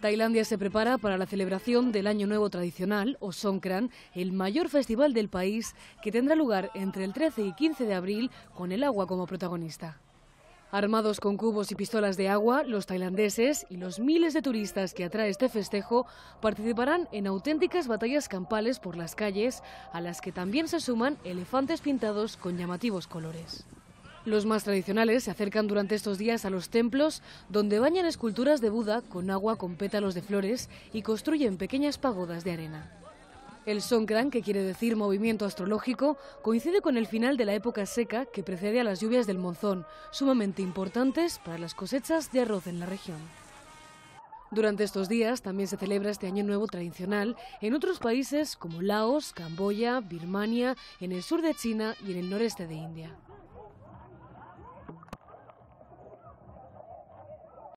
Tailandia se prepara para la celebración del Año Nuevo Tradicional, o Songkran, el mayor festival del país que tendrá lugar entre el 13 y 15 de abril con el agua como protagonista. Armados con cubos y pistolas de agua, los tailandeses y los miles de turistas que atrae este festejo participarán en auténticas batallas campales por las calles, a las que también se suman elefantes pintados con llamativos colores. Los más tradicionales se acercan durante estos días a los templos donde bañan esculturas de Buda con agua con pétalos de flores y construyen pequeñas pagodas de arena. El Songkran, que quiere decir movimiento astrológico, coincide con el final de la época seca que precede a las lluvias del monzón, sumamente importantes para las cosechas de arroz en la región. Durante estos días también se celebra este Año Nuevo tradicional en otros países como Laos, Camboya, Birmania, en el sur de China y en el noreste de India.